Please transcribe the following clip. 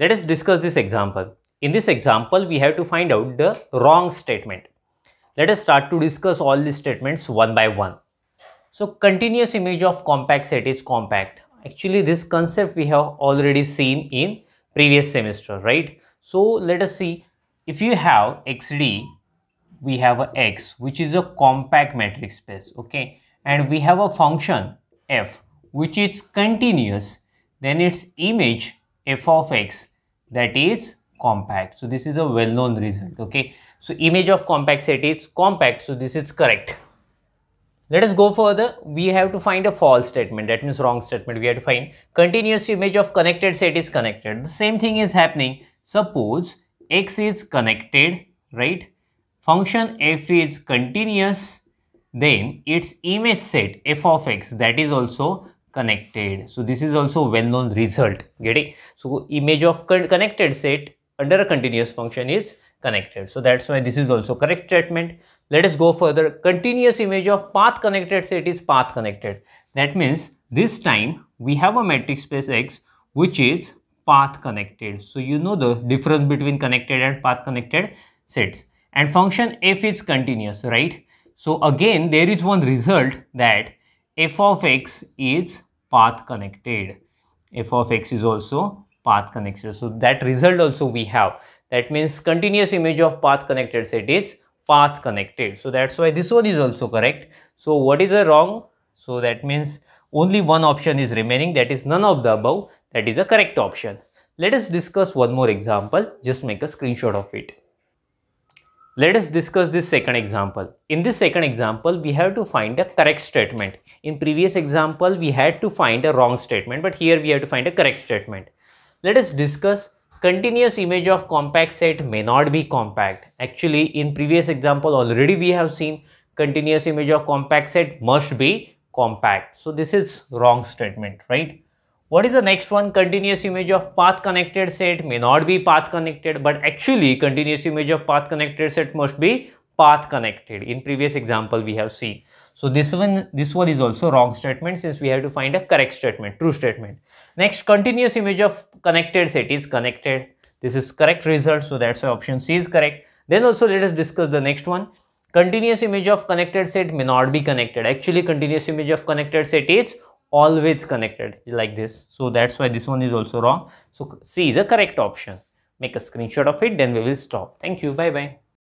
Let us discuss this example. In this example, we have to find out the wrong statement. Let us start to discuss all these statements one by one. So continuous image of compact set is compact. Actually, this concept we have already seen in previous semester, right? So let us see if you have XD, we have a X, which is a compact matrix space, okay? And we have a function F, which is continuous, then its image f of x that is compact. So this is a well-known result. Okay. So image of compact set is compact. So this is correct. Let us go further. We have to find a false statement. That means wrong statement. We have to find continuous image of connected set is connected. The same thing is happening. Suppose x is connected, right? Function f is continuous. Then its image set f of x that is also connected. So this is also well-known result. Get it? So image of connected set under a continuous function is connected. So that's why this is also correct statement. Let us go further. Continuous image of path connected set is path connected. That means this time we have a matrix space X which is path connected. So you know the difference between connected and path connected sets. And function f is continuous, right? So again, there is one result that f of x is path connected f of x is also path connected so that result also we have that means continuous image of path connected set is path connected so that's why this one is also correct so what is a wrong so that means only one option is remaining that is none of the above that is a correct option let us discuss one more example just make a screenshot of it let us discuss this second example. In this second example, we have to find a correct statement. In previous example, we had to find a wrong statement, but here we have to find a correct statement. Let us discuss continuous image of compact set may not be compact. Actually, in previous example already we have seen continuous image of compact set must be compact. So this is wrong statement, right? What is the next one? Continuous image of path connected set may not be path connected, but actually continuous image of path connected set must be path connected. In previous example, we have seen. So this one, this one is also wrong statement since we have to find a correct statement, true statement. Next, continuous image of connected set is connected. This is correct result. So that's why option C is correct. Then also let us discuss the next one. Continuous image of connected set may not be connected. Actually, continuous image of connected set is always connected like this so that's why this one is also wrong so c is a correct option make a screenshot of it then we will stop thank you bye bye